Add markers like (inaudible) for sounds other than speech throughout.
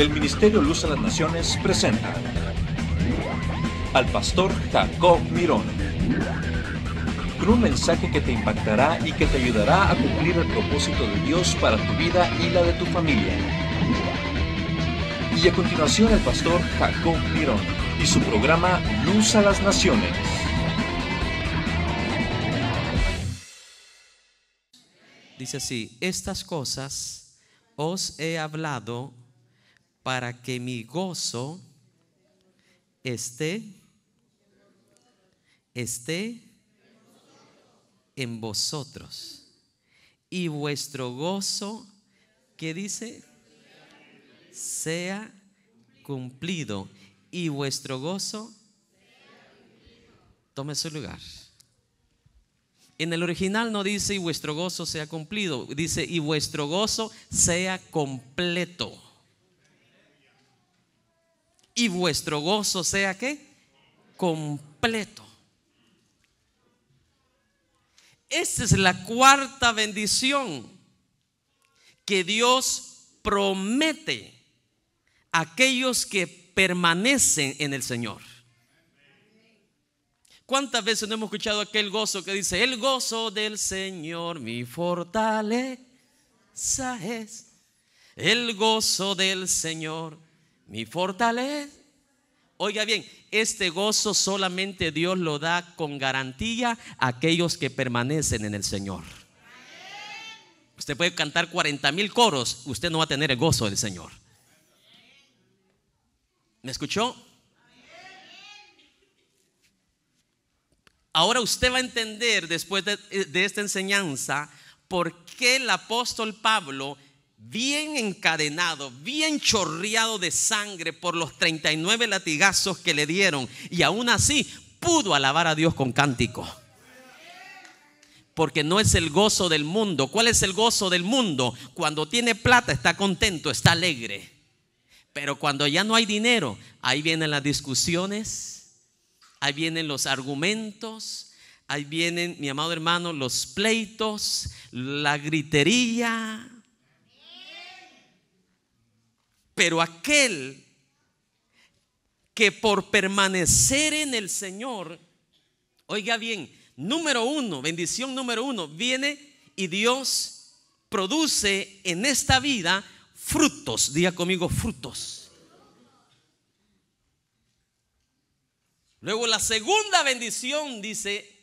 El Ministerio Luz a las Naciones presenta al pastor Jacob Mirón con un mensaje que te impactará y que te ayudará a cumplir el propósito de Dios para tu vida y la de tu familia. Y a continuación el pastor Jacob Mirón y su programa Luz a las Naciones. Dice así, estas cosas os he hablado para que mi gozo esté, esté en vosotros. Y vuestro gozo, que dice? Sea cumplido. Y vuestro gozo, tome su lugar. En el original no dice y vuestro gozo sea cumplido, dice y vuestro gozo sea completo y vuestro gozo sea que completo. Esa es la cuarta bendición que Dios promete a aquellos que permanecen en el Señor. ¿Cuántas veces no hemos escuchado aquel gozo que dice, el gozo del Señor mi fortaleza es, el gozo del Señor mi fortaleza. Oiga bien, este gozo solamente Dios lo da con garantía a aquellos que permanecen en el Señor. Usted puede cantar 40 mil coros, usted no va a tener el gozo del Señor. ¿Me escuchó? Ahora usted va a entender después de, esta enseñanza por qué el apóstol Pablo bien encadenado, bien chorreado de sangre por los 39 latigazos que le dieron. Y aún así pudo alabar a Dios con cántico. Porque no es el gozo del mundo. ¿Cuál es el gozo del mundo? Cuando tiene plata está contento, está alegre. Pero cuando ya no hay dinero, ahí vienen las discusiones, ahí vienen los argumentos, ahí vienen, mi amado hermano, los pleitos, la gritería, Pero aquel que por permanecer en el Señor, oiga bien, número uno, bendición número uno, viene y Dios produce en esta vida frutos, diga conmigo frutos. Luego la segunda bendición dice,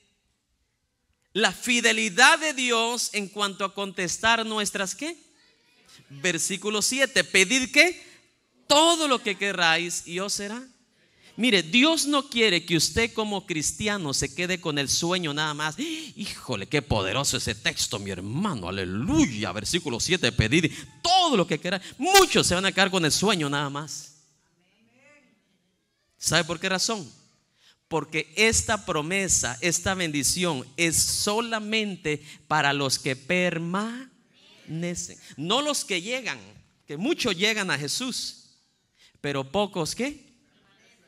la fidelidad de Dios en cuanto a contestar nuestras qué? Versículo 7, pedir qué? todo lo que queráis y os será. Mire, Dios no quiere que usted como cristiano se quede con el sueño nada más. Híjole, qué poderoso ese texto, mi hermano. Aleluya. Versículo 7, pedid todo lo que queráis. Muchos se van a quedar con el sueño nada más. ¿Sabe por qué razón? Porque esta promesa, esta bendición es solamente para los que permanecen, no los que llegan, que muchos llegan a Jesús pero pocos que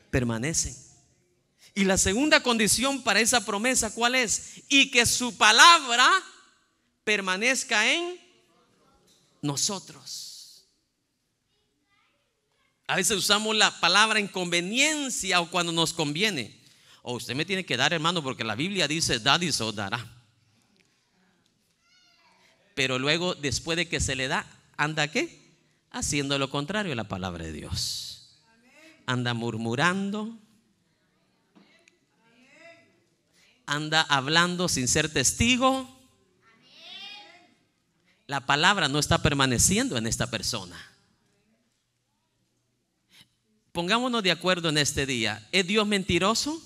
permanecen. Y la segunda condición para esa promesa, ¿cuál es? Y que su palabra permanezca en nosotros. A veces usamos la palabra inconveniencia o cuando nos conviene. O usted me tiene que dar, hermano, porque la Biblia dice, dad y dará. Pero luego, después de que se le da, anda qué? haciendo lo contrario a la palabra de Dios. Anda murmurando, anda hablando sin ser testigo. La palabra no está permaneciendo en esta persona. Pongámonos de acuerdo en este día. ¿Es Dios mentiroso?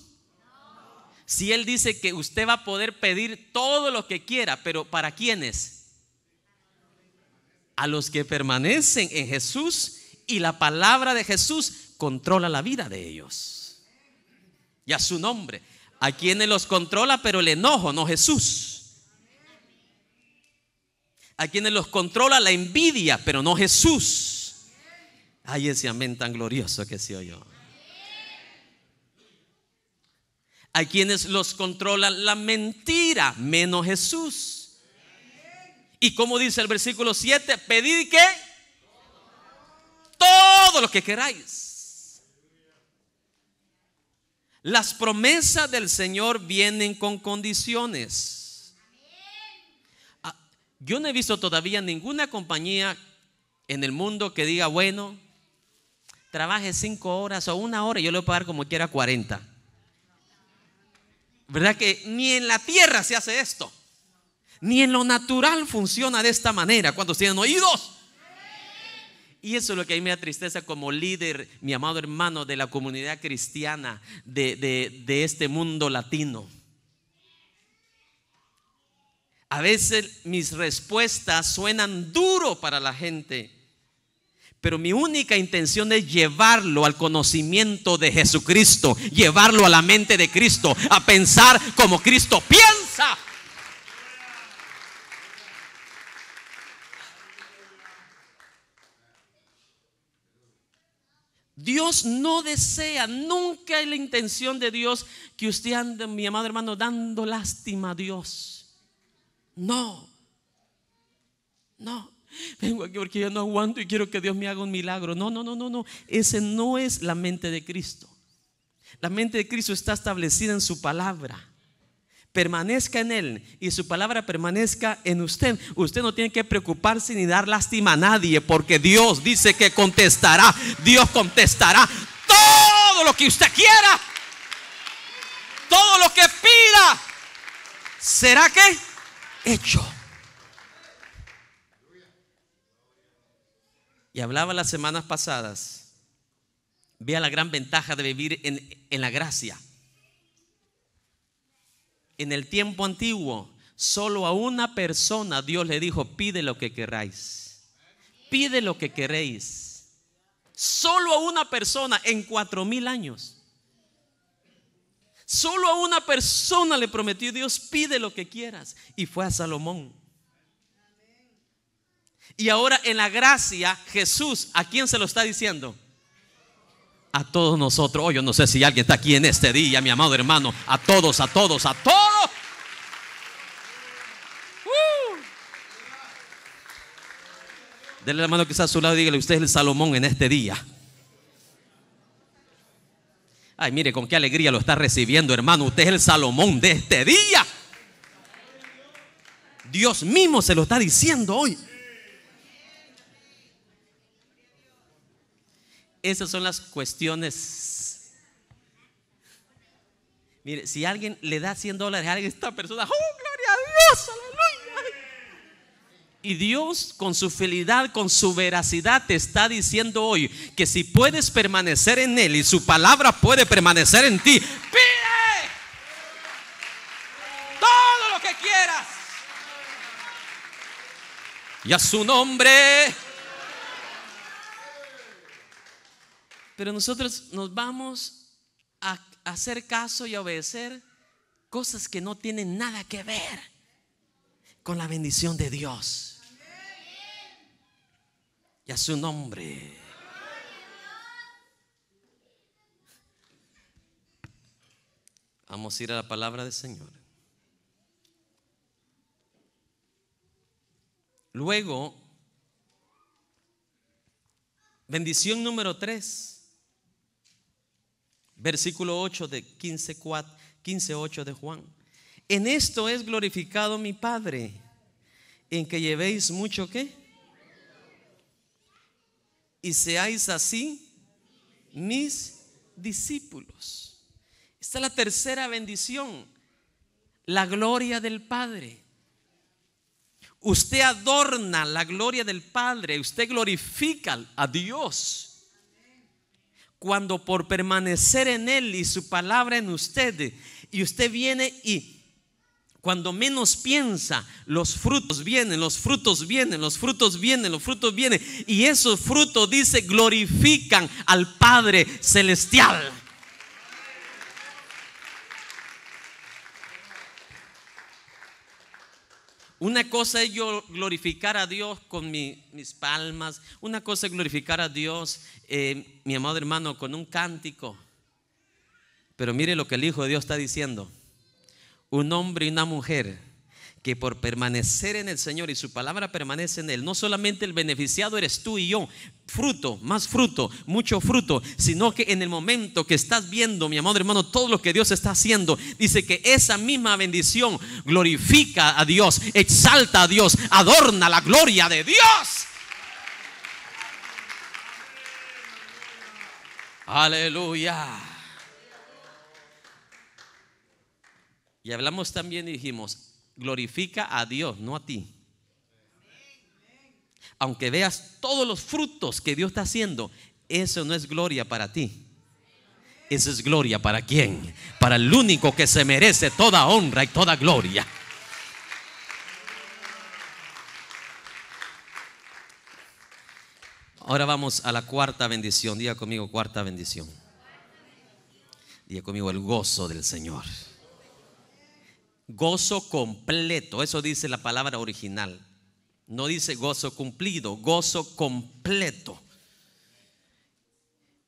Si Él dice que usted va a poder pedir todo lo que quiera, pero ¿para quiénes? a los que permanecen en Jesús y la palabra de Jesús controla la vida de ellos. Y a su nombre. A quienes los controla, pero el enojo, no Jesús. A quienes los controla la envidia, pero no Jesús. Hay ese amén tan glorioso que se oyó. A quienes los controla la mentira, menos Jesús y como dice el versículo 7, pedid que todo lo que queráis. Las promesas del Señor vienen con condiciones. Ah, yo no he visto todavía ninguna compañía en el mundo que diga, bueno, trabaje cinco horas o una hora y yo le voy a pagar como quiera 40. ¿Verdad que ni en la tierra se hace esto? Ni en lo natural funciona de esta manera. Cuando tienen oídos? Y eso es lo que a mí me da tristeza como líder, mi amado hermano, de la comunidad cristiana de, de este mundo latino. A veces mis respuestas suenan duro para la gente, pero mi única intención es llevarlo al conocimiento de Jesucristo, llevarlo a la mente de Cristo, a pensar como Cristo piensa. Dios no desea, nunca hay la intención de Dios que usted ande, mi amado hermano, dando lástima a Dios. No, no. Vengo aquí porque yo no aguanto y quiero que Dios me haga un milagro. No, no, no, no, no. Ese no es la mente de Cristo. La mente de Cristo está establecida en su palabra permanezca en Él y su palabra permanezca en usted, usted no tiene que preocuparse ni dar lástima a nadie, porque Dios dice que contestará, Dios contestará todo lo que usted quiera, todo lo que pida, será que hecho. Y hablaba las semanas pasadas, vea la gran ventaja de vivir en, en la gracia en el tiempo antiguo, solo a una persona Dios le dijo, pide lo que queráis. Pide lo que queréis. Solo a una persona en cuatro mil años. Solo a una persona le prometió Dios, pide lo que quieras. Y fue a Salomón. Y ahora en la gracia, Jesús, ¿a quién se lo está diciendo? a todos nosotros. Oh, yo no sé si alguien está aquí en este día, mi amado hermano. A todos, a todos, a todos. Uh. Denle la mano que está a su lado y dígale, usted es el Salomón en este día. Ay, mire, con qué alegría lo está recibiendo, hermano. Usted es el Salomón de este día. Dios mismo se lo está diciendo hoy. Esas son las cuestiones. Mire, si alguien le da 100 dólares a alguien, esta persona, ¡oh, gloria a Dios! ¡Aleluya! Y Dios con su fidelidad, con su veracidad, te está diciendo hoy que si puedes permanecer en Él y su palabra puede permanecer en ti, pide todo lo que quieras. Y a su nombre Pero nosotros nos vamos a hacer caso y a obedecer cosas que no tienen nada que ver con la bendición de Dios. Y a su nombre. Vamos a ir a la palabra del Señor. Luego, bendición número tres Versículo 8 de 15, 4, 15 8 de Juan. En esto es glorificado mi Padre, en que llevéis mucho qué. Y seáis así mis discípulos. Esta es la tercera bendición, la gloria del Padre. Usted adorna la gloria del Padre, usted glorifica a Dios cuando por permanecer en Él y su palabra en usted, y usted viene y cuando menos piensa, los frutos vienen, los frutos vienen, los frutos vienen, los frutos vienen. Y esos frutos, dice, glorifican al Padre Celestial. Una cosa es yo glorificar a Dios con mis palmas. Una cosa es glorificar a Dios, eh, mi amado hermano, con un cántico. Pero mire lo que el Hijo de Dios está diciendo. Un hombre y una mujer que por permanecer en el Señor y su palabra permanece en Él, no solamente el beneficiado eres tú y yo, fruto, más fruto, mucho fruto, sino que en el momento que estás viendo, mi amado hermano, todo lo que Dios está haciendo, dice que esa misma bendición glorifica a Dios, exalta a Dios, adorna la gloria de Dios. Aleluya. Y hablamos también y dijimos, glorifica a Dios, no a ti. Aunque veas todos los frutos que Dios está haciendo, eso no es gloria para ti. Eso es gloria para quién? Para el único que se merece toda honra y toda gloria. Ahora vamos a la cuarta bendición. Diga conmigo cuarta bendición. Diga conmigo el gozo del Señor. Gozo completo, eso dice la palabra original. No dice gozo cumplido, gozo completo.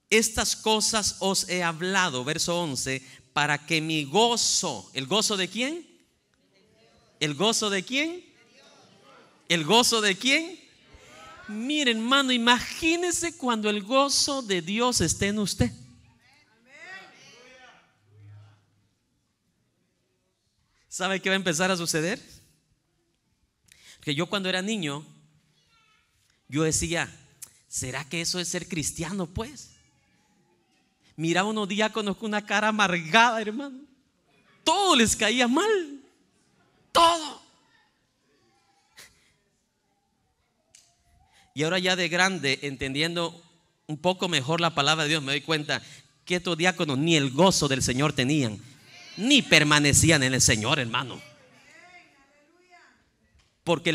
Estas cosas os he hablado, verso 11, para que mi gozo, ¿el gozo de quién? ¿El gozo de quién? ¿El gozo de quién? Miren, hermano, imagínese cuando el gozo de Dios esté en usted. ¿Sabe qué va a empezar a suceder? Que yo cuando era niño, yo decía, ¿será que eso es ser cristiano, pues? Miraba unos diáconos con una cara amargada, hermano. Todo les caía mal. Todo. Y ahora ya de grande, entendiendo un poco mejor la palabra de Dios, me doy cuenta que estos diáconos ni el gozo del Señor tenían ni permanecían en el Señor, hermano. Porque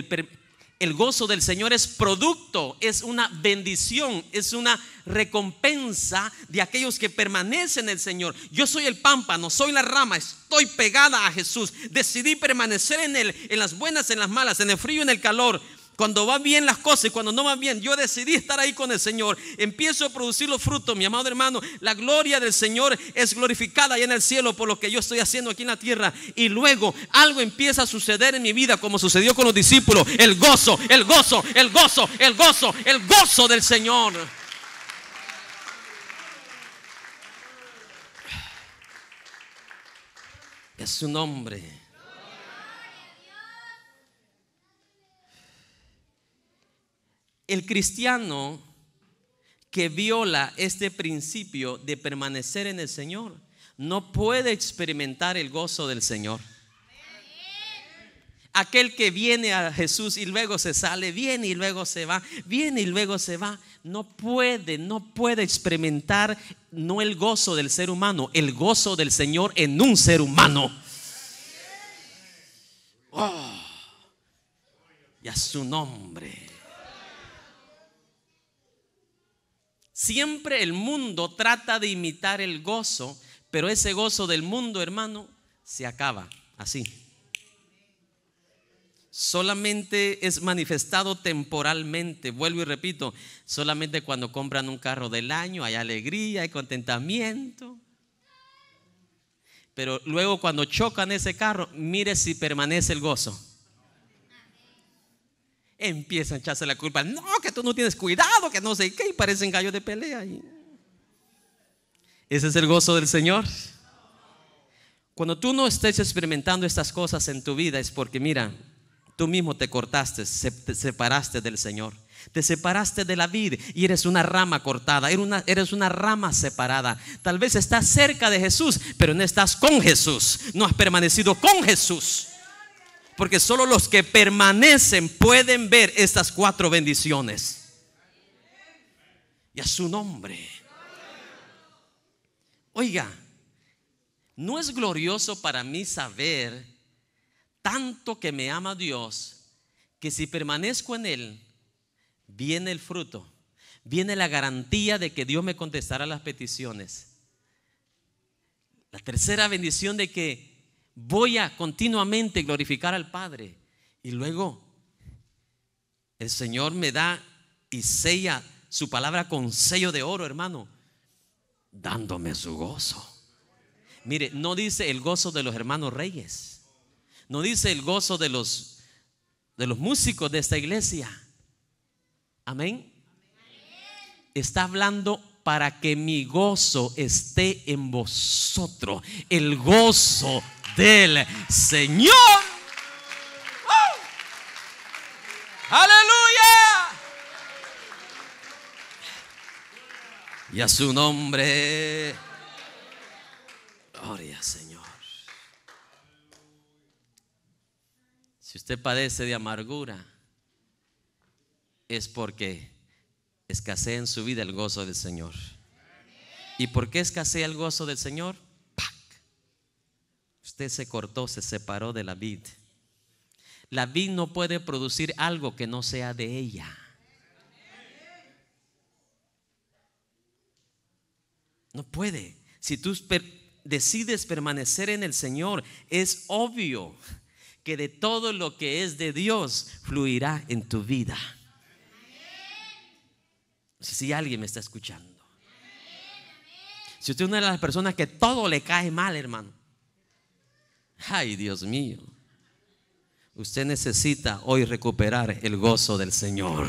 el, gozo del Señor es producto, es una bendición, es una recompensa de aquellos que permanecen en el Señor. Yo soy el pámpano, soy la rama, estoy pegada a Jesús. Decidí permanecer en Él, en las buenas, en las malas, en el frío, en el calor. Cuando van bien las cosas y cuando no van bien, yo decidí estar ahí con el Señor. Empiezo a producir los frutos, mi amado hermano. La gloria del Señor es glorificada allá en el cielo por lo que yo estoy haciendo aquí en la tierra. Y luego algo empieza a suceder en mi vida, como sucedió con los discípulos. El gozo, el gozo, el gozo, el gozo, el gozo del Señor. Es su nombre. El cristiano que viola este principio de permanecer en el Señor no puede experimentar el gozo del Señor. Aquel que viene a Jesús y luego se sale, viene y luego se va, viene y luego se va, no puede, no puede experimentar no el gozo del ser humano, el gozo del Señor en un ser humano. Oh, y a su nombre. Siempre el mundo trata de imitar el gozo, pero ese gozo del mundo, hermano, se acaba así. Solamente es manifestado temporalmente, vuelvo y repito, solamente cuando compran un carro del año hay alegría, hay contentamiento. Pero luego cuando chocan ese carro, mire si permanece el gozo empieza a echarse la culpa. No, que tú no tienes cuidado, que no sé qué, y parecen gallos de pelea. Ese es el gozo del Señor. Cuando tú no estés experimentando estas cosas en tu vida es porque, mira, tú mismo te cortaste, te separaste del Señor. Te separaste de la vid y eres una rama cortada, una, eres una, rama separada. Tal vez estás cerca de Jesús, pero no estás con Jesús. No has permanecido con Jesús porque solo los que permanecen pueden ver estas cuatro bendiciones. Y a su nombre. Oiga, ¿no es glorioso para mí saber tanto que me ama Dios que si permanezco en Él, viene el fruto, viene la garantía de que Dios me contestará las peticiones? La tercera bendición de que voy a continuamente glorificar al Padre. Y luego el Señor me da y sella su palabra con sello de oro, hermano, dándome su gozo. Mire, no dice el gozo de los hermanos reyes. No dice el gozo de los de los músicos de esta iglesia. Amén. Está hablando para que mi gozo esté en vosotros, el gozo del Señor. ¡Uh! Aleluya. Y a su nombre. Gloria, Señor. Si usted padece de amargura, es porque escasea en su vida el gozo del Señor. ¿Y por qué escasea el gozo del Señor? Usted se cortó, se separó de la vid. La vid no puede producir algo que no sea de ella. No puede. Si tú decides permanecer en el Señor, es obvio que de todo lo que es de Dios fluirá en tu vida. Si, alguien me está escuchando. Si usted es una de las personas que todo le cae mal, hermano. Ay, Dios mío. Usted necesita hoy recuperar el gozo del Señor.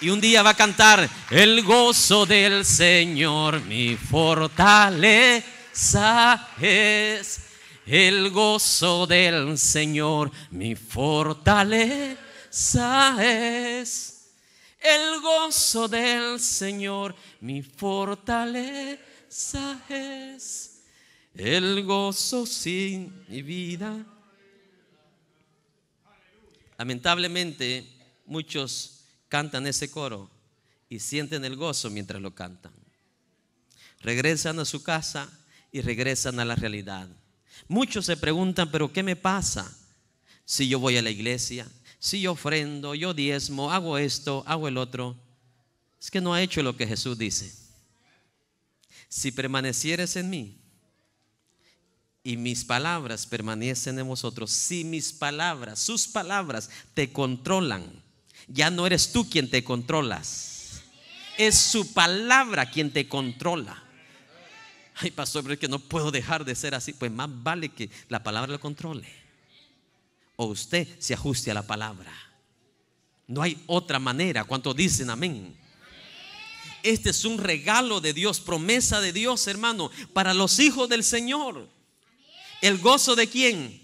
Y un día va a cantar, el gozo del Señor, mi fortaleza es. El gozo del Señor, mi fortaleza es el gozo del Señor, mi fortaleza es. El gozo sin mi vida. Lamentablemente, muchos cantan ese coro y sienten el gozo mientras lo cantan. Regresan a su casa y regresan a la realidad. Muchos se preguntan, pero ¿qué me pasa si yo voy a la iglesia? si yo ofrendo, yo diezmo, hago esto, hago el otro, es que no ha hecho lo que Jesús dice. Si permanecieres en mí y mis palabras permanecen en vosotros, si mis palabras, sus palabras te controlan, ya no eres tú quien te controlas, es su palabra quien te controla. Ay, pastor, pero es que no puedo dejar de ser así. Pues más vale que la palabra lo controle o usted se ajuste a la palabra. No hay otra manera. ¿Cuántos dicen amén? Este es un regalo de Dios, promesa de Dios, hermano, para los hijos del Señor. ¿El gozo de quién?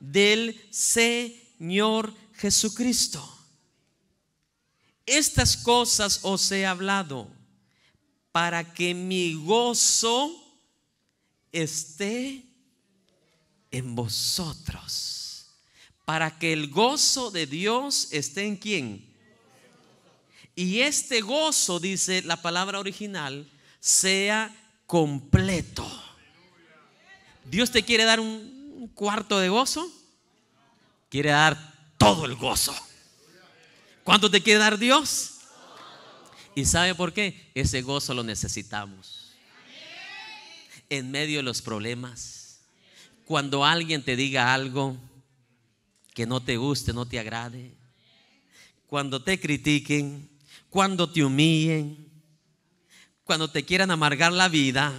Del Señor Jesucristo. Estas cosas os he hablado para que mi gozo esté en vosotros para que el gozo de Dios esté en quién. Y este gozo, dice la palabra original, sea completo. Dios te quiere dar un cuarto de gozo. Quiere dar todo el gozo. ¿Cuánto te quiere dar Dios? ¿Y sabe por qué? Ese gozo lo necesitamos. En medio de los problemas. Cuando alguien te diga algo, que no te guste, no te agrade. Cuando te critiquen, cuando te humillen, cuando te quieran amargar la vida.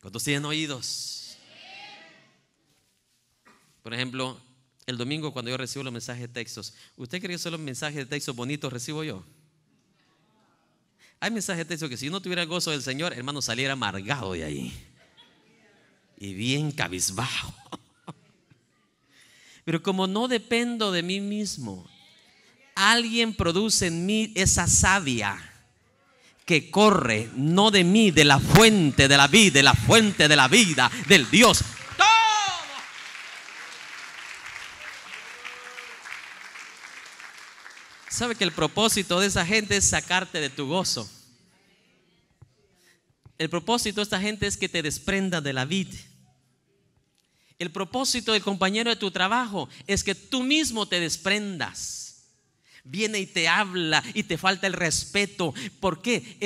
Cuando siguen oídos? Por ejemplo, el domingo cuando yo recibo los mensajes de textos, ¿usted cree que son los mensajes de textos bonitos recibo yo? Hay mensajes de texto que si yo no tuviera gozo del Señor, hermano, saliera amargado de ahí. Y bien cabizbajo. Pero como no dependo de mí mismo, alguien produce en mí esa savia que corre, no de mí, de la fuente de la vida, de la fuente de la vida, del Dios. ¡Todo! ¿Sabe que el propósito de esa gente es sacarte de tu gozo? El propósito de esta gente es que te desprenda de la vida. El propósito del compañero de tu trabajo es que tú mismo te desprendas. Viene y te habla y te falta el respeto. ¿Por qué?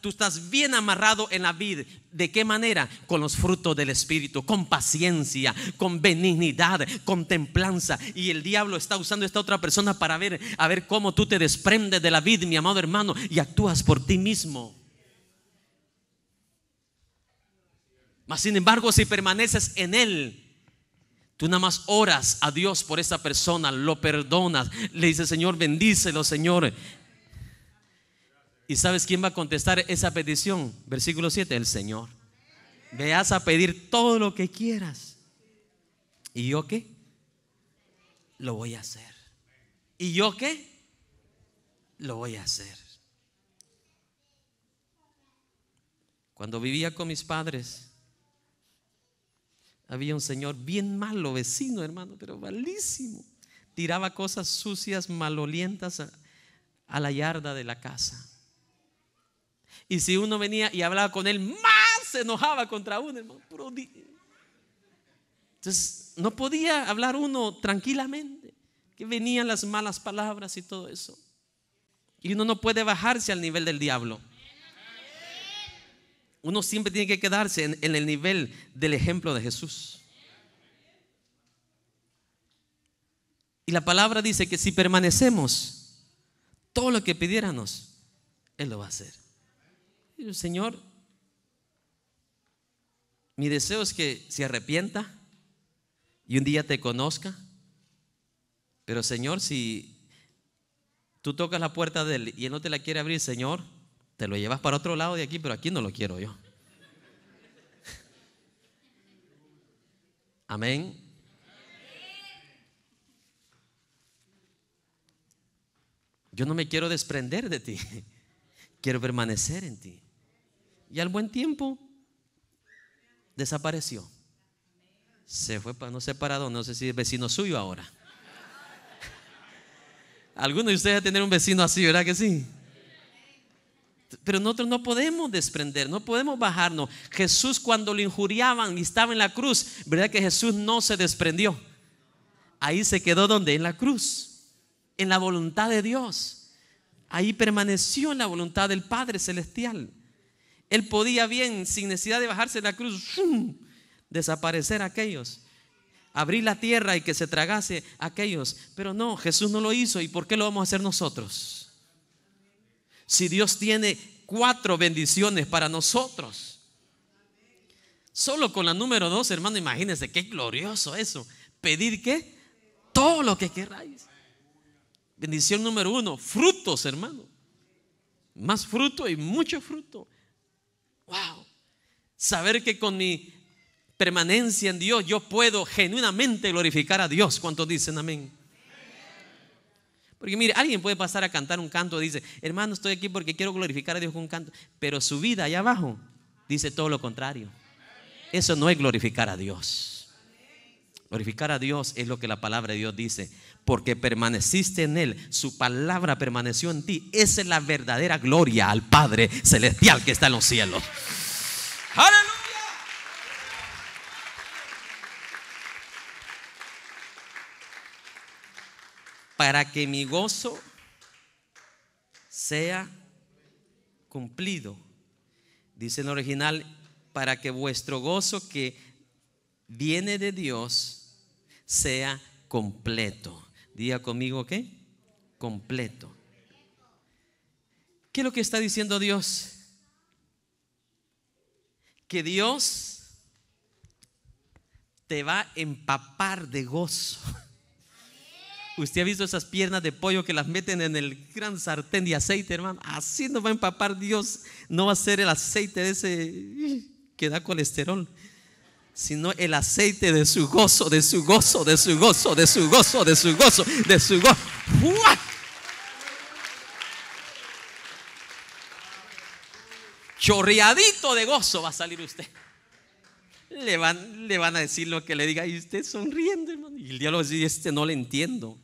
tú estás bien amarrado en la vid ¿De qué manera? Con los frutos del Espíritu, con paciencia, con benignidad, con templanza. Y el diablo está usando esta otra persona para ver, a ver cómo tú te desprendes de la vid mi amado hermano, y actúas por ti mismo. Mas sin embargo, si permaneces en él, Tú nada más oras a Dios por esa persona, lo perdonas, le dices, Señor, bendícelo, Señor. ¿Y sabes quién va a contestar esa petición? Versículo 7, el Señor. Veas a pedir todo lo que quieras. ¿Y yo qué? Lo voy a hacer. ¿Y yo qué? Lo voy a hacer. Cuando vivía con mis padres, había un señor bien malo, vecino, hermano, pero malísimo. Tiraba cosas sucias, malolientas a, la yarda de la casa. Y si uno venía y hablaba con él, más se enojaba contra uno, hermano. Entonces, no podía hablar uno tranquilamente, que venían las malas palabras y todo eso. Y uno no puede bajarse al nivel del diablo uno siempre tiene que quedarse en, el nivel del ejemplo de Jesús. Y la palabra dice que si permanecemos, todo lo que pidiéramos, Él lo va a hacer. Señor, mi deseo es que se arrepienta y un día te conozca. Pero Señor, si tú tocas la puerta de Él y Él no te la quiere abrir, Señor, te lo llevas para otro lado de aquí, pero aquí no lo quiero yo. Amén. Yo no me quiero desprender de ti. (laughs) Quiero permanecer en ti. Y al buen tiempo desapareció. Se fue para no sé para dónde, no sé si es vecino suyo ahora. (laughs) alguno de ustedes a tener un vecino así, ¿verdad que sí? Pero nosotros no podemos desprender, no podemos bajarnos. Jesús cuando lo injuriaban y estaba en la cruz, ¿verdad que Jesús no se desprendió? Ahí se quedó donde? En la cruz, en la voluntad de Dios. Ahí permaneció en la voluntad del Padre Celestial. Él podía bien, sin necesidad de bajarse de la cruz, desaparecer aquellos. Abrir la tierra y que se tragase aquellos. Pero no, Jesús no lo hizo. ¿Y por qué lo vamos a hacer nosotros? si Dios tiene cuatro bendiciones para nosotros? Solo con la número dos, hermano, imagínense qué glorioso eso. Pedir que Todo lo que queráis. Bendición número uno, frutos, hermano. Más fruto y mucho fruto. Wow. Saber que con mi permanencia en Dios yo puedo genuinamente glorificar a Dios. ¿Cuántos dicen amén? Porque mire, alguien puede pasar a cantar un canto, y dice, hermano, estoy aquí porque quiero glorificar a Dios con un canto, pero su vida allá abajo dice todo lo contrario. Eso no es glorificar a Dios. Glorificar a Dios es lo que la palabra de Dios dice, porque permaneciste en Él, su palabra permaneció en ti. Esa es la verdadera gloria al Padre Celestial que está en los cielos. para que mi gozo sea cumplido. Dice en original, para que vuestro gozo que viene de Dios sea completo. Diga conmigo, ¿qué? Completo. ¿Qué es lo que está diciendo Dios? Que Dios te va a empapar de gozo (laughs) Usted ha visto esas piernas de pollo que las meten en el gran sartén de aceite, hermano. Así nos va a empapar Dios. No va a ser el aceite de ese que da colesterol, sino el aceite de su gozo, de su gozo, de su gozo, de su gozo, de su gozo, de su gozo. ¡Uah! Chorreadito de gozo va a salir usted le van, a decir lo que le diga y usted sonriendo, Y el diablo dice, este no le entiendo.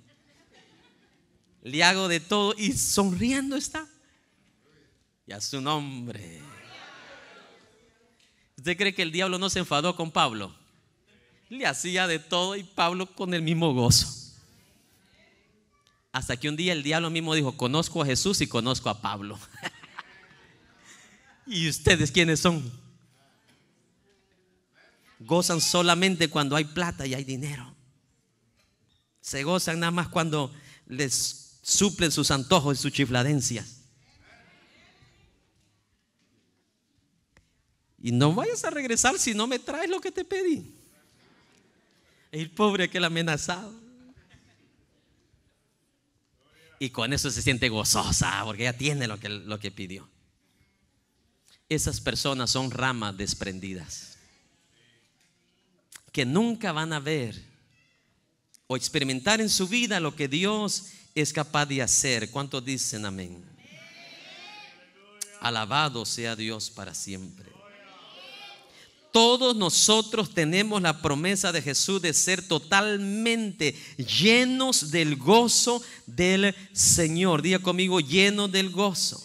Le hago de todo y sonriendo está. Y a su nombre. ¿Usted cree que el diablo no se enfadó con Pablo? Le hacía de todo y Pablo con el mismo gozo. Hasta que un día el diablo mismo dijo, conozco a Jesús y conozco a Pablo. (laughs) ¿Y ustedes quiénes son? Gozan solamente cuando hay plata y hay dinero. Se gozan nada más cuando les suplen sus antojos y sus chifladencias. Y no vayas a regresar si no me traes lo que te pedí. El pobre aquel amenazado. Y con eso se siente gozosa porque ya tiene lo que, lo que pidió. Esas personas son ramas desprendidas que nunca van a ver o experimentar en su vida lo que Dios es capaz de hacer. ¿Cuántos dicen amén? Alabado sea Dios para siempre. Todos nosotros tenemos la promesa de Jesús de ser totalmente llenos del gozo del Señor. Diga conmigo, lleno del gozo.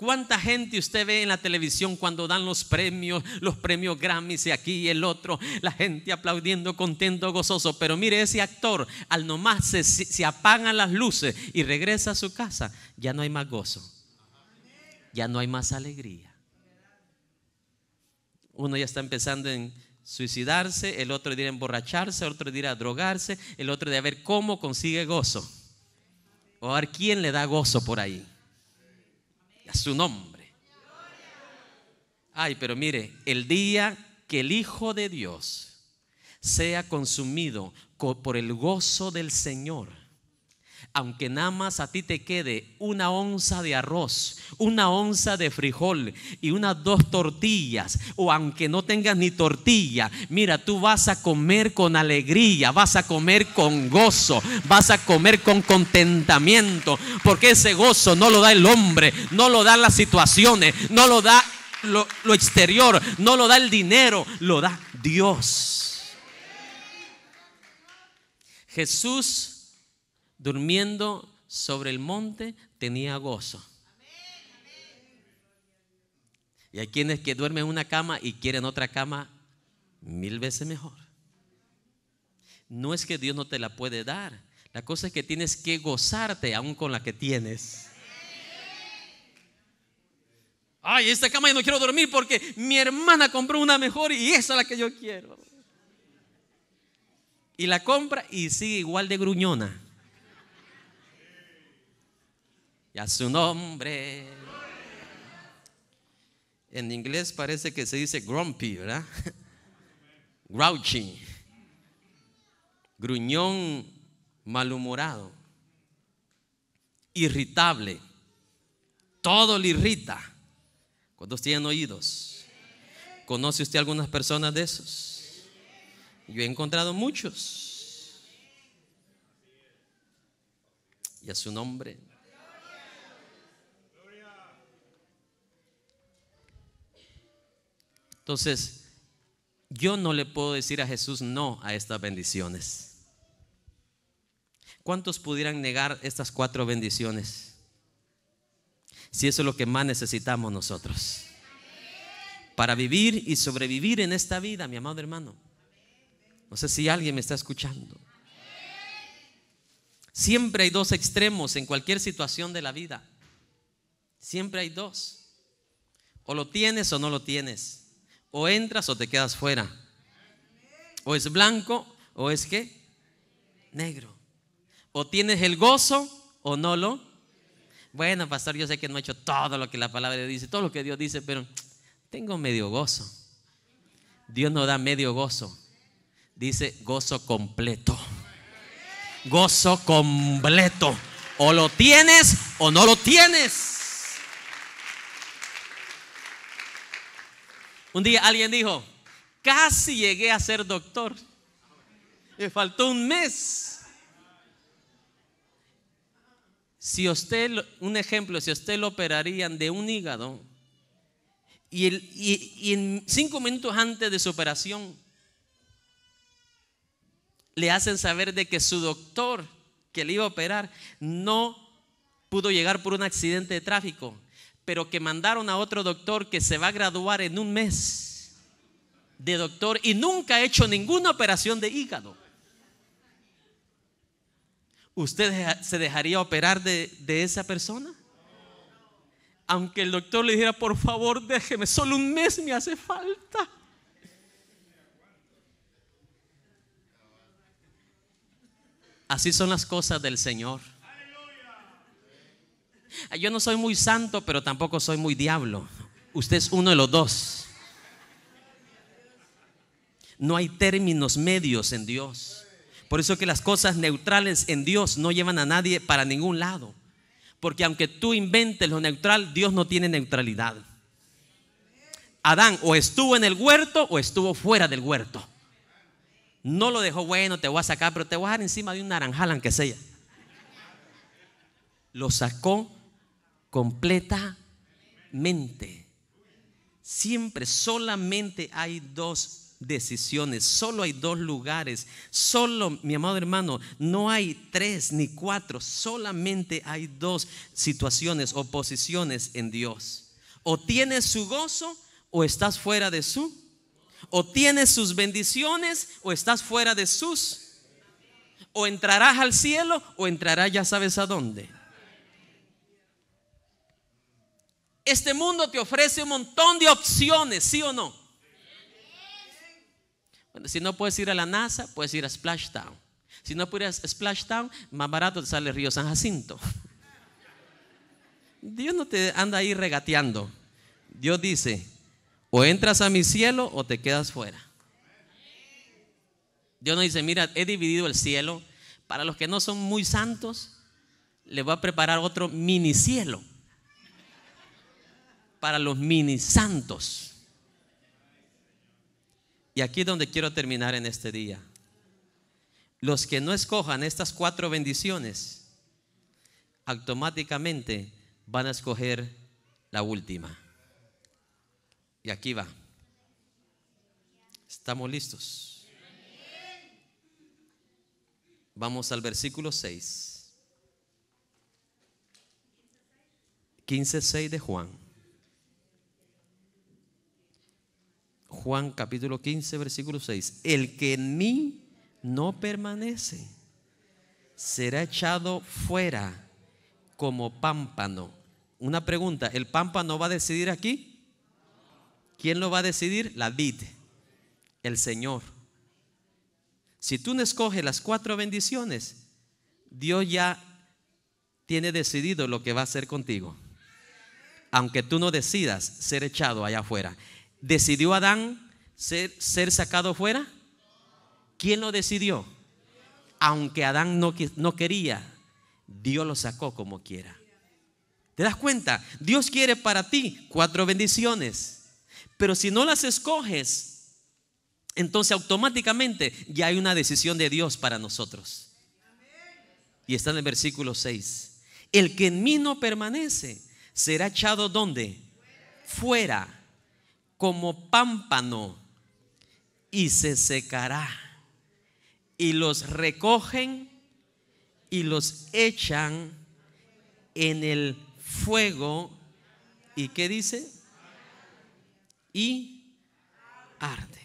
¿Cuánta gente usted ve en la televisión cuando dan los premios, los premios Grammys y aquí y el otro, la gente aplaudiendo, contento, gozoso? Pero mire ese actor, al nomás se, apagan las luces y regresa a su casa, ya no hay más gozo, ya no hay más alegría. Uno ya está empezando en suicidarse, el otro dirá emborracharse, el otro dirá drogarse, el otro de a ver cómo consigue gozo. O a ver quién le da gozo por ahí su nombre. Ay, pero mire, el día que el Hijo de Dios sea consumido por el gozo del Señor, aunque nada más a ti te quede una onza de arroz, una onza de frijol y unas dos tortillas, o aunque no tengas ni tortilla, mira, tú vas a comer con alegría, vas a comer con gozo, vas a comer con contentamiento, porque ese gozo no lo da el hombre, no lo da las situaciones, no lo da lo, lo exterior, no lo da el dinero, lo da Dios. Jesús durmiendo sobre el monte, tenía gozo. Y hay quienes que duermen en una cama y quieren otra cama mil veces mejor. No es que Dios no te la puede dar. La cosa es que tienes que gozarte aún con la que tienes. Ay, esta cama yo no quiero dormir porque mi hermana compró una mejor y esa es la que yo quiero. Y la compra y sigue igual de gruñona y a su nombre. En inglés parece que se dice grumpy, ¿verdad? (laughs) Grouchy. Gruñón malhumorado. Irritable. Todo le irrita. ¿Cuántos tienen oídos? ¿Conoce usted algunas personas de esos? Yo he encontrado muchos. Y a su nombre. Entonces, yo no le puedo decir a Jesús no a estas bendiciones. ¿Cuántos pudieran negar estas cuatro bendiciones? Si eso es lo que más necesitamos nosotros. Para vivir y sobrevivir en esta vida, mi amado hermano. No sé si alguien me está escuchando. Siempre hay dos extremos en cualquier situación de la vida. Siempre hay dos. O lo tienes o no lo tienes. O entras o te quedas fuera. O es blanco o es qué? Negro. O tienes el gozo o no lo. Bueno, pastor, yo sé que no he hecho todo lo que la palabra dice, todo lo que Dios dice, pero tengo medio gozo. Dios no da medio gozo. Dice gozo completo. Gozo completo. O lo tienes o no lo tienes. Un día alguien dijo, casi llegué a ser doctor. Me faltó un mes. Si usted, un ejemplo, si usted lo operarían de un hígado y, en cinco minutos antes de su operación le hacen saber de que su doctor que le iba a operar no pudo llegar por un accidente de tráfico, pero que mandaron a otro doctor que se va a graduar en un mes de doctor y nunca ha hecho ninguna operación de hígado. ¿Usted se dejaría operar de, esa persona? Aunque el doctor le dijera, por favor, déjeme, solo un mes me hace falta. Así son las cosas del Señor. Ah, yo no soy muy santo, pero tampoco soy muy diablo. Usted es uno de los dos. No hay términos medios en Dios. Por eso que las cosas neutrales en Dios no llevan a nadie para ningún lado. Porque aunque tú inventes lo neutral, Dios no tiene neutralidad. Adán o estuvo en el huerto o estuvo fuera del huerto. No lo dejó, bueno, te voy a sacar, pero te voy a dejar encima de un naranjal, aunque sea. Lo sacó completamente. Siempre, solamente hay dos decisiones, solo hay dos lugares, solo, mi amado hermano, no hay tres ni cuatro, solamente hay dos situaciones o posiciones en Dios. O tienes su gozo o estás fuera de su. O tienes sus bendiciones o estás fuera de sus. O entrarás al cielo o entrarás ya sabes a dónde. Este mundo te ofrece un montón de opciones, ¿sí o no? Bueno, si no puedes ir a la NASA, puedes ir a Splashdown. Si no puedes ir a Splashdown, más barato te sale el Río San Jacinto. Dios no te anda ahí regateando. Dios dice, o entras a mi cielo o te quedas fuera. Dios no dice, mira, he dividido el cielo. Para los que no son muy santos, le voy a preparar otro mini cielo para los mini santos. Y aquí es donde quiero terminar en este día. Los que no escojan estas cuatro bendiciones, automáticamente van a escoger la última. Y aquí va. ¿Estamos listos? Vamos al versículo 6. 15.6 de Juan. Juan capítulo 15, versículo 6. El que en mí no permanece será echado fuera como pámpano. Una pregunta, ¿el pámpano va a decidir aquí? ¿Quién lo va a decidir? La vid, el Señor. Si tú no escoges las cuatro bendiciones, Dios ya tiene decidido lo que va a hacer contigo. Aunque tú no decidas ser echado allá afuera. ¿Decidió Adán ser, sacado fuera? ¿Quién lo decidió? Aunque Adán no, no quería, Dios lo sacó como quiera. ¿Te das cuenta? Dios quiere para ti cuatro bendiciones, pero si no las escoges, entonces automáticamente ya hay una decisión de Dios para nosotros. Y está en el versículo 6. El que en mí no permanece será echado donde? Fuera como pámpano y se secará. Y los recogen y los echan en el fuego. ¿Y qué dice? Y arde.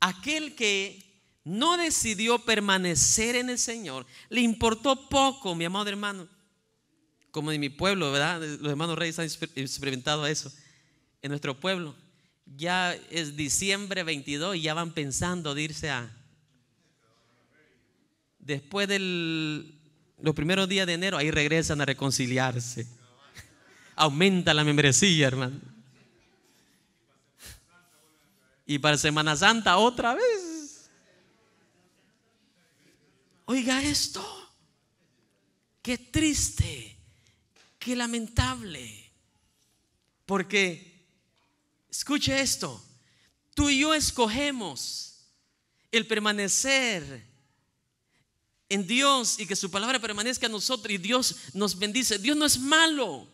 Aquel que no decidió permanecer en el Señor, le importó poco, mi amado hermano, como en mi pueblo, ¿verdad? Los hermanos Reyes han experimentado eso. En nuestro pueblo, ya es diciembre 22 y ya van pensando de irse a... Después de los primeros días de enero, ahí regresan a reconciliarse. Aumenta la membresía, hermano. Y para Semana Santa otra vez. Oiga esto. Qué triste. Qué lamentable. Porque, escuche esto, tú y yo escogemos el permanecer en Dios y que su palabra permanezca en nosotros y Dios nos bendice. Dios no es malo.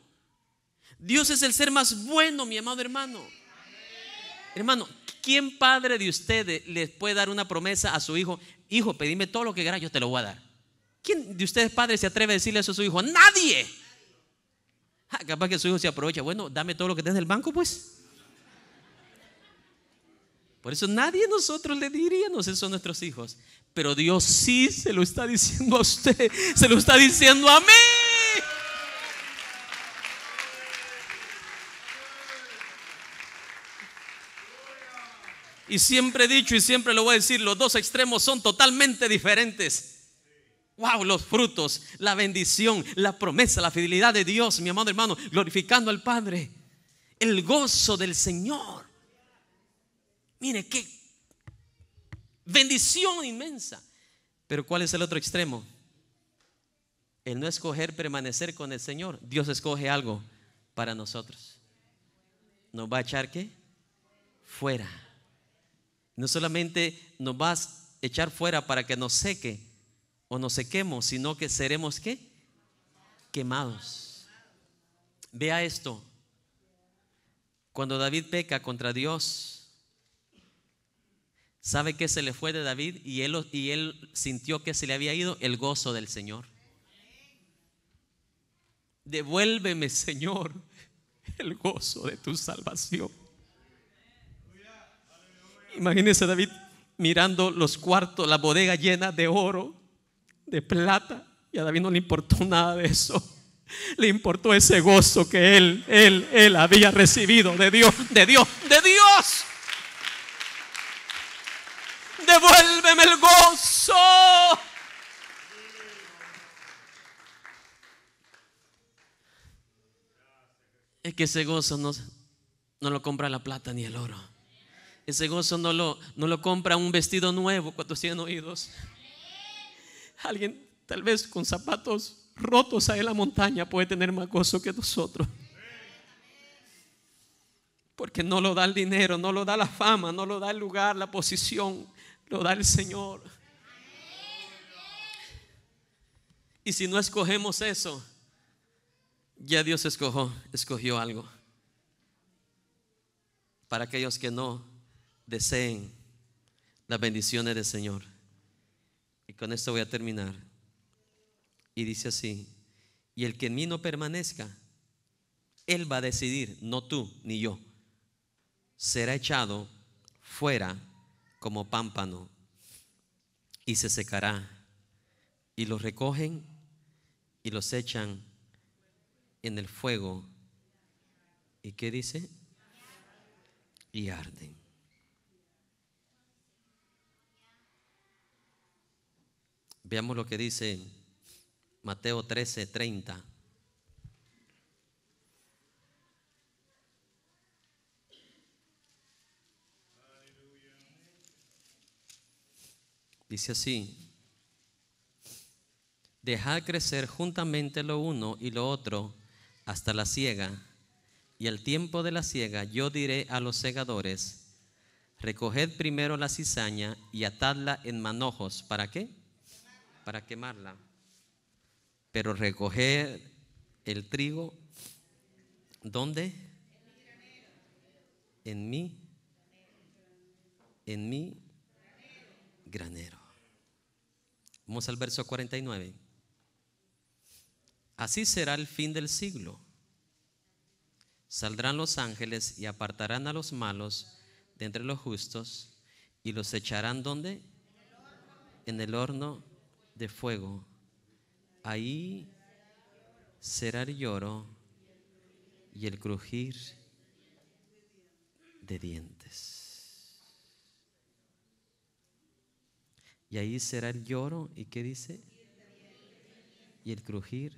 Dios es el ser más bueno, mi amado hermano. Hermano, ¿quién padre de ustedes les puede dar una promesa a su hijo? Hijo, pedime todo lo que quieras, yo te lo voy a dar. ¿Quién de ustedes padre se atreve a decirle eso a su hijo? Nadie capaz que su hijo se aprovecha. Bueno, dame todo lo que tenés del banco, pues. Por eso nadie de nosotros le diríamos eso son nuestros hijos. Pero Dios sí se lo está diciendo a usted, se lo está diciendo a mí. Y siempre he dicho y siempre lo voy a decir, los dos extremos son totalmente diferentes. Wow, los frutos, la bendición, la promesa, la fidelidad de Dios, mi amado hermano, glorificando al Padre, el gozo del Señor. Mire, qué bendición inmensa. Pero ¿cuál es el otro extremo? El no escoger permanecer con el Señor. Dios escoge algo para nosotros. ¿Nos va a echar qué? Fuera. No solamente nos va a echar fuera para que nos seque, o se sequemos, sino que seremos qué? Quemados. Vea esto. Cuando David peca contra Dios, sabe que se le fue de David y él, y él sintió que se le había ido el gozo del Señor. Devuélveme, Señor, el gozo de tu salvación. Imagínese David mirando los cuartos, la bodega llena de oro de plata. Y a David no le importó nada de eso. Le importó ese gozo que él, él, él había recibido de Dios, de Dios, de Dios. Devuélveme el gozo. Es que ese gozo no, no lo compra la plata ni el oro. Ese gozo no lo, no lo compra un vestido nuevo, cuando tienen oídos. Alguien tal vez con zapatos rotos ahí en la montaña puede tener más gozo que nosotros. Porque no lo da el dinero, no lo da la fama, no lo da el lugar, la posición, lo da el Señor. Y si no escogemos eso, ya Dios escogió, escogió algo. Para aquellos que no deseen las bendiciones del Señor. Con esto voy a terminar. Y dice así, y el que en mí no permanezca, él va a decidir, no tú ni yo. Será echado fuera como pámpano y se secará. Y los recogen y los echan en el fuego. ¿Y qué dice? Y arden. Veamos lo que dice Mateo 13, 30. Dice así, dejad crecer juntamente lo uno y lo otro hasta la siega, y al tiempo de la siega yo diré a los segadores, recoged primero la cizaña y atadla en manojos, ¿para qué? para quemarla, pero recoger el trigo, ¿dónde? En mí, en mi granero. Vamos al verso 49. Así será el fin del siglo. Saldrán los ángeles y apartarán a los malos de entre los justos y los echarán donde? En el horno de fuego. Ahí será el lloro y el crujir de dientes. Y ahí será el lloro y qué dice? Y el crujir.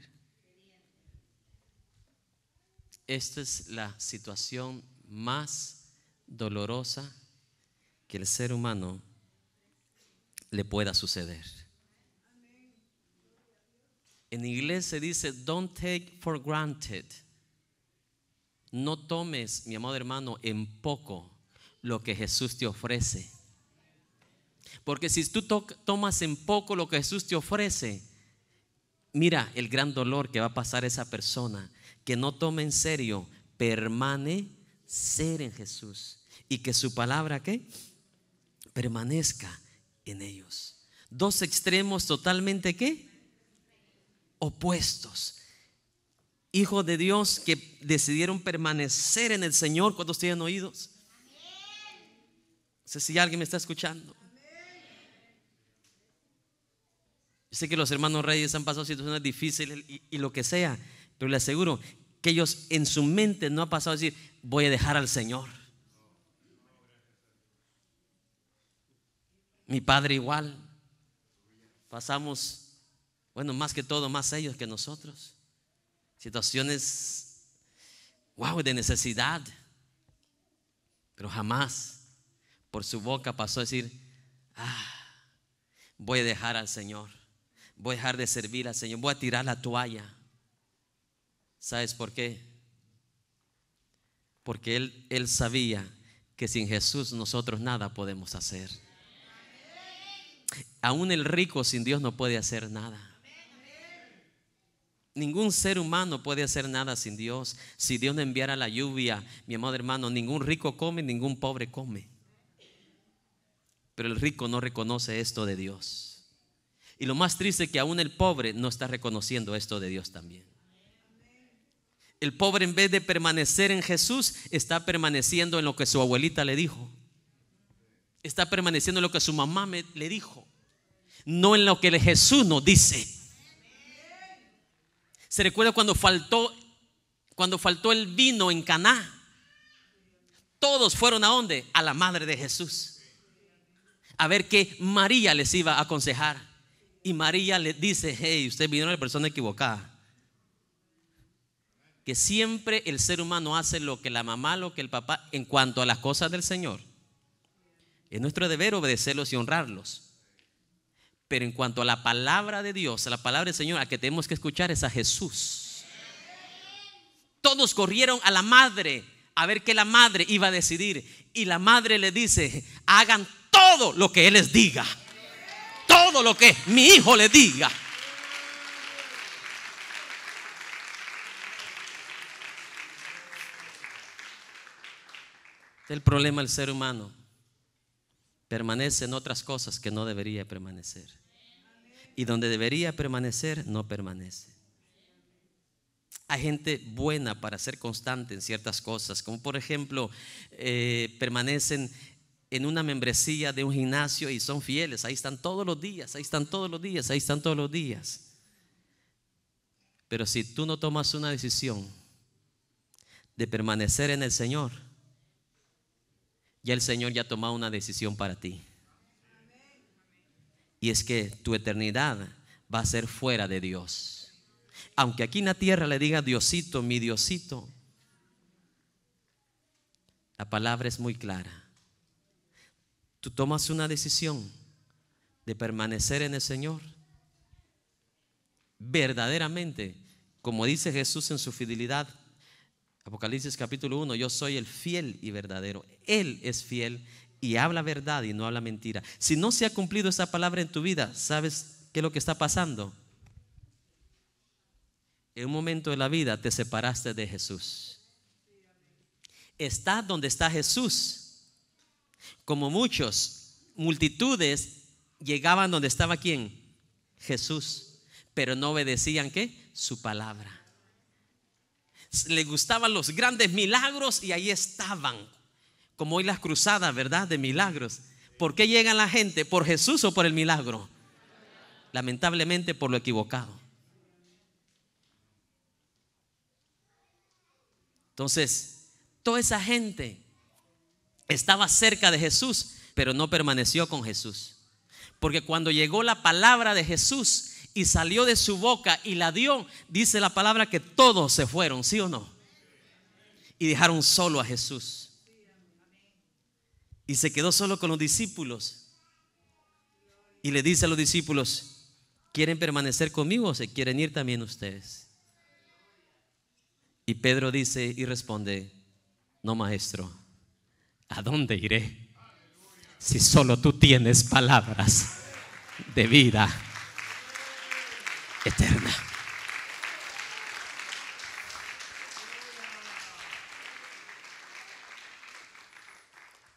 Esta es la situación más dolorosa que el ser humano le pueda suceder. En inglés se dice, don't take for granted. No tomes, mi amado hermano, en poco lo que Jesús te ofrece. Porque si tú tomas en poco lo que Jesús te ofrece, mira el gran dolor que va a pasar esa persona que no tome en serio, permanecer en Jesús y que su palabra qué? Permanezca en ellos. Dos extremos totalmente qué? opuestos. Hijos de Dios que decidieron permanecer en el Señor cuando tienen oídos. No sé si alguien me está escuchando. sé que los hermanos reyes han pasado situaciones difíciles y, lo que sea, pero le aseguro que ellos en su mente no ha pasado a decir, voy a dejar al Señor. Mi padre igual. Pasamos bueno, más que todo, más ellos que nosotros. Situaciones, wow, de necesidad. Pero jamás por su boca pasó a decir, ah, voy a dejar al Señor, voy a dejar de servir al Señor, voy a tirar la toalla. ¿Sabes por qué? Porque él, él sabía que sin Jesús nosotros nada podemos hacer. Aún el rico sin Dios no puede hacer nada. Ningún ser humano puede hacer nada sin Dios. Si Dios no enviara la lluvia, mi amado hermano, ningún rico come, ningún pobre come. Pero el rico no reconoce esto de Dios. Y lo más triste es que aún el pobre no está reconociendo esto de Dios también. El pobre en vez de permanecer en Jesús, está permaneciendo en lo que su abuelita le dijo. Está permaneciendo en lo que su mamá le dijo. No en lo que Jesús nos dice. Se recuerda cuando faltó, cuando faltó el vino en Caná. Todos fueron a dónde? A la madre de Jesús. A ver qué María les iba a aconsejar. Y María le dice, hey, usted vino a la persona equivocada. Que siempre el ser humano hace lo que la mamá, lo que el papá, en cuanto a las cosas del Señor. Es nuestro deber obedecerlos y honrarlos. Pero en cuanto a la palabra de Dios, a la palabra del Señor, a que tenemos que escuchar es a Jesús. Todos corrieron a la madre a ver qué la madre iba a decidir. Y la madre le dice, hagan todo lo que Él les diga. Todo lo que mi hijo le diga. el problema del ser humano. Permanecen en otras cosas que no debería permanecer. Y donde debería permanecer, no permanece. Hay gente buena para ser constante en ciertas cosas, como por ejemplo, eh, permanecen en una membresía de un gimnasio y son fieles, ahí están todos los días, ahí están todos los días, ahí están todos los días. Pero si tú no tomas una decisión de permanecer en el Señor, ya el Señor ya ha tomado una decisión para ti. Y es que tu eternidad va a ser fuera de Dios. Aunque aquí en la tierra le diga Diosito, mi Diosito, la palabra es muy clara. Tú tomas una decisión de permanecer en el Señor. Verdaderamente, como dice Jesús en su fidelidad, Apocalipsis capítulo 1, yo soy el fiel y verdadero. Él es fiel y habla verdad y no habla mentira. Si no se ha cumplido esa palabra en tu vida, ¿sabes qué es lo que está pasando? En un momento de la vida te separaste de Jesús. Está donde está Jesús. Como muchos, multitudes llegaban donde estaba quién? Jesús. Pero no obedecían qué? Su palabra le gustaban los grandes milagros y ahí estaban. Como hoy las cruzadas, ¿verdad? De milagros. ¿Por qué llega la gente? ¿Por Jesús o por el milagro? Lamentablemente por lo equivocado. Entonces, toda esa gente estaba cerca de Jesús, pero no permaneció con Jesús. Porque cuando llegó la palabra de Jesús, y salió de su boca y la dio, dice la palabra que todos se fueron, ¿sí o no? Y dejaron solo a Jesús. Y se quedó solo con los discípulos. Y le dice a los discípulos, ¿quieren permanecer conmigo o se quieren ir también ustedes? Y Pedro dice y responde, no maestro, ¿a dónde iré? Si solo tú tienes palabras de vida eterna.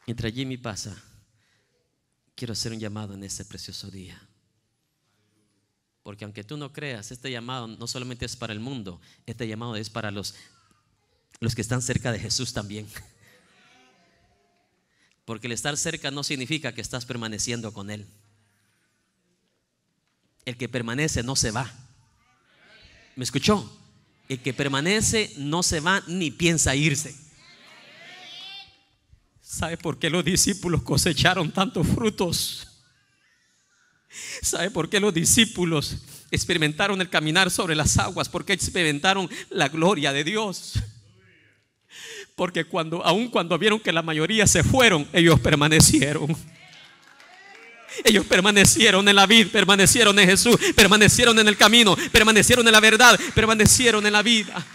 Mientras Jimmy pasa, quiero hacer un llamado en este precioso día. Porque aunque tú no creas, este llamado no solamente es para el mundo, este llamado es para los, los que están cerca de Jesús también. Porque el estar cerca no significa que estás permaneciendo con Él. El que permanece no se va. ¿Me escuchó? El que permanece no se va ni piensa irse. ¿Sabe por qué los discípulos cosecharon tantos frutos? ¿Sabe por qué los discípulos experimentaron el caminar sobre las aguas? Porque experimentaron la gloria de Dios. Porque cuando, aun cuando vieron que la mayoría se fueron, ellos permanecieron. Ellos permanecieron en la vida, permanecieron en Jesús, permanecieron en el camino, permanecieron en la verdad, permanecieron en la vida.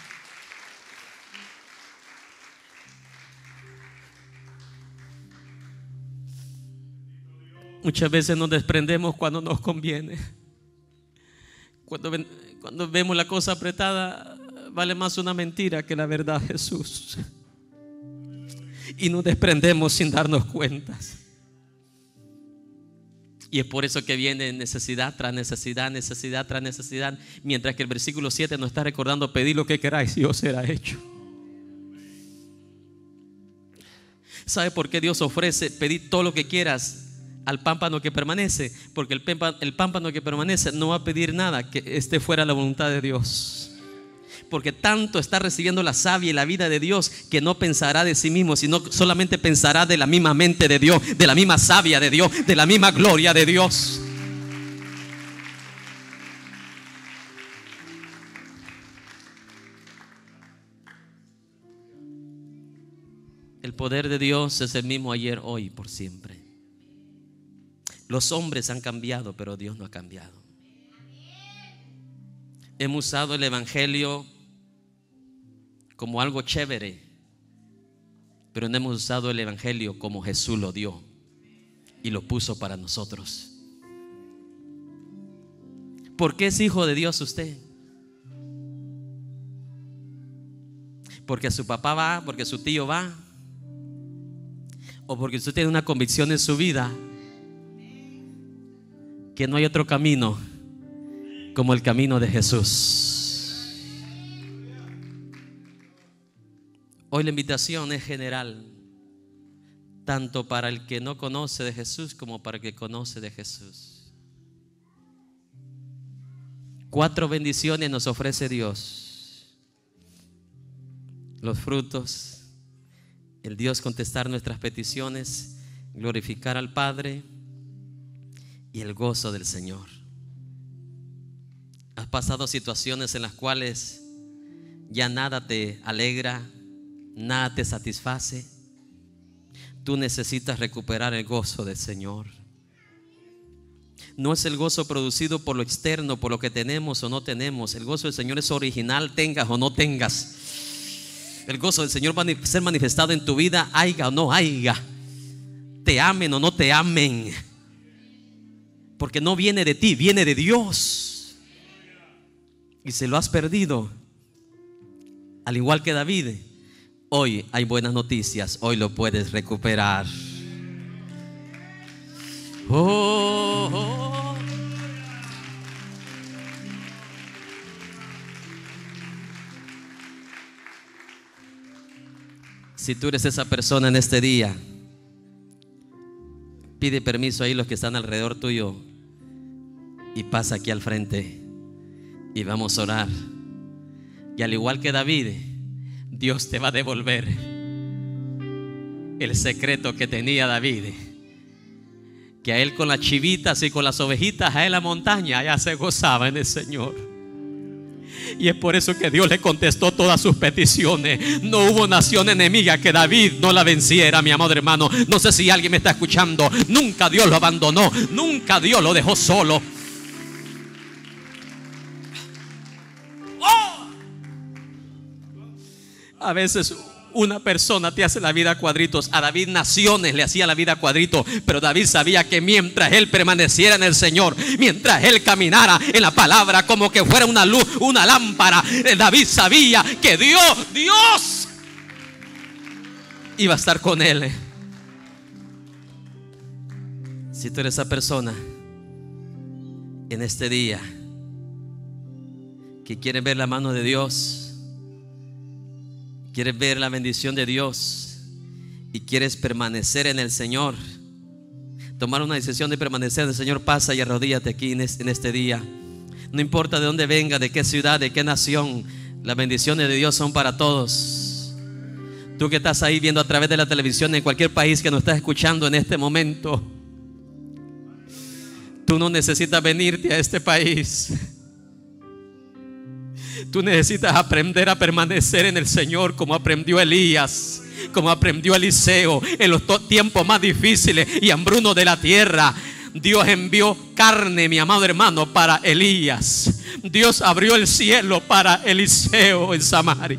Muchas veces nos desprendemos cuando nos conviene. Cuando, cuando vemos la cosa apretada, vale más una mentira que la verdad, Jesús. Y nos desprendemos sin darnos cuentas. Y es por eso que viene necesidad tras necesidad, necesidad tras necesidad. Mientras que el versículo 7 nos está recordando, pedid lo que queráis y os será hecho. ¿Sabe por qué Dios ofrece pedir todo lo que quieras al pámpano que permanece? Porque el el pámpano que permanece no va a pedir nada que esté fuera la voluntad de Dios porque tanto está recibiendo la savia y la vida de Dios que no pensará de sí mismo, sino solamente pensará de la misma mente de Dios, de la misma savia de Dios, de la misma gloria de Dios. El poder de Dios es el mismo ayer, hoy, por siempre. Los hombres han cambiado, pero Dios no ha cambiado. Hemos usado el Evangelio como algo chévere, pero no hemos usado el Evangelio como Jesús lo dio y lo puso para nosotros. ¿Por qué es hijo de Dios usted? Porque su papá va, porque su tío va, o porque usted tiene una convicción en su vida que no hay otro camino como el camino de Jesús. Hoy la invitación es general, tanto para el que no conoce de Jesús como para el que conoce de Jesús. Cuatro bendiciones nos ofrece Dios. Los frutos, el Dios contestar nuestras peticiones, glorificar al Padre y el gozo del Señor. Has pasado situaciones en las cuales ya nada te alegra, nada te satisface, tú necesitas recuperar el gozo del Señor. No es el gozo producido por lo externo, por lo que tenemos o no tenemos. El gozo del Señor es original, tengas o no tengas. El gozo del Señor va a ser manifestado en tu vida, haiga o no haiga. Te amen o no te amen. Porque no viene de ti, viene de Dios. Y se lo has perdido. Al igual que David, Hoy hay buenas noticias, hoy lo puedes recuperar. Oh, oh, oh. Si tú eres esa persona en este día, pide permiso ahí los que están alrededor tuyo y pasa aquí al frente y vamos a orar. Y al igual que David, Dios te va a devolver el secreto que tenía David. Que a él con las chivitas y con las ovejitas, a él la montaña, ya se gozaba en el Señor. Y es por eso que Dios le contestó todas sus peticiones. No hubo nación enemiga que David no la venciera, mi amado hermano. No sé si alguien me está escuchando. Nunca Dios lo abandonó. Nunca Dios lo dejó solo. A veces una persona te hace la vida a cuadritos. A David naciones le hacía la vida a cuadritos. Pero David sabía que mientras él permaneciera en el Señor, mientras él caminara en la palabra como que fuera una luz, una lámpara, eh, David sabía que Dios, Dios iba a estar con él. Eh. Si tú eres esa persona en este día que quiere ver la mano de Dios, quieres ver la bendición de Dios y quieres permanecer en el Señor, tomar una decisión de permanecer en el Señor, pasa y arrodíllate aquí en este día. No importa de dónde venga, de qué ciudad, de qué nación, las bendiciones de Dios son para todos. Tú que estás ahí viendo a través de la televisión en cualquier país que nos estás escuchando en este momento, tú no necesitas venirte a este país. Tú necesitas aprender a permanecer en el Señor como aprendió Elías, como aprendió Eliseo en los tiempos más difíciles y hambruno de la tierra. Dios envió carne, mi amado hermano, para Elías. Dios abrió el cielo para Eliseo en Samaria.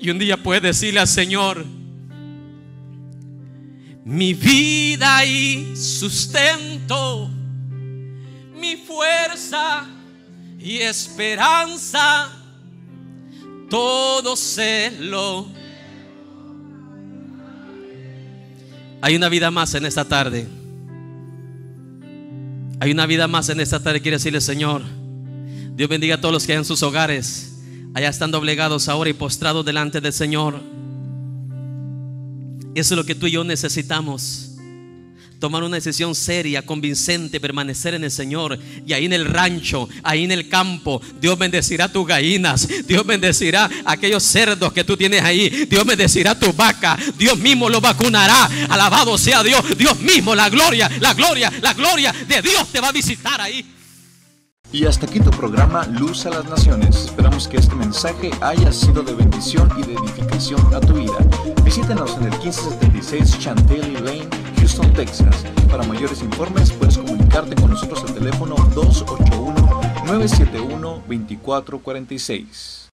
Y un día puedes decirle al Señor, mi vida y sustento, mi fuerza y esperanza, todo celo. Hay una vida más en esta tarde. Hay una vida más en esta tarde, quiere decirle Señor. Dios bendiga a todos los que hay en sus hogares. Allá están doblegados ahora y postrados delante del Señor. Eso es lo que tú y yo necesitamos tomar una decisión seria, convincente, permanecer en el Señor. Y ahí en el rancho, ahí en el campo, Dios bendecirá tus gallinas, Dios bendecirá aquellos cerdos que tú tienes ahí, Dios bendecirá tu vaca, Dios mismo lo vacunará. Alabado sea Dios, Dios mismo, la gloria, la gloria, la gloria de Dios te va a visitar ahí. Y hasta aquí tu programa Luz a las Naciones. Esperamos que este mensaje haya sido de bendición y de edificación a tu vida. Visítenos en el 1576 Chantilly Lane, Houston, Texas. Para mayores informes puedes comunicarte con nosotros al teléfono 281 971 2446.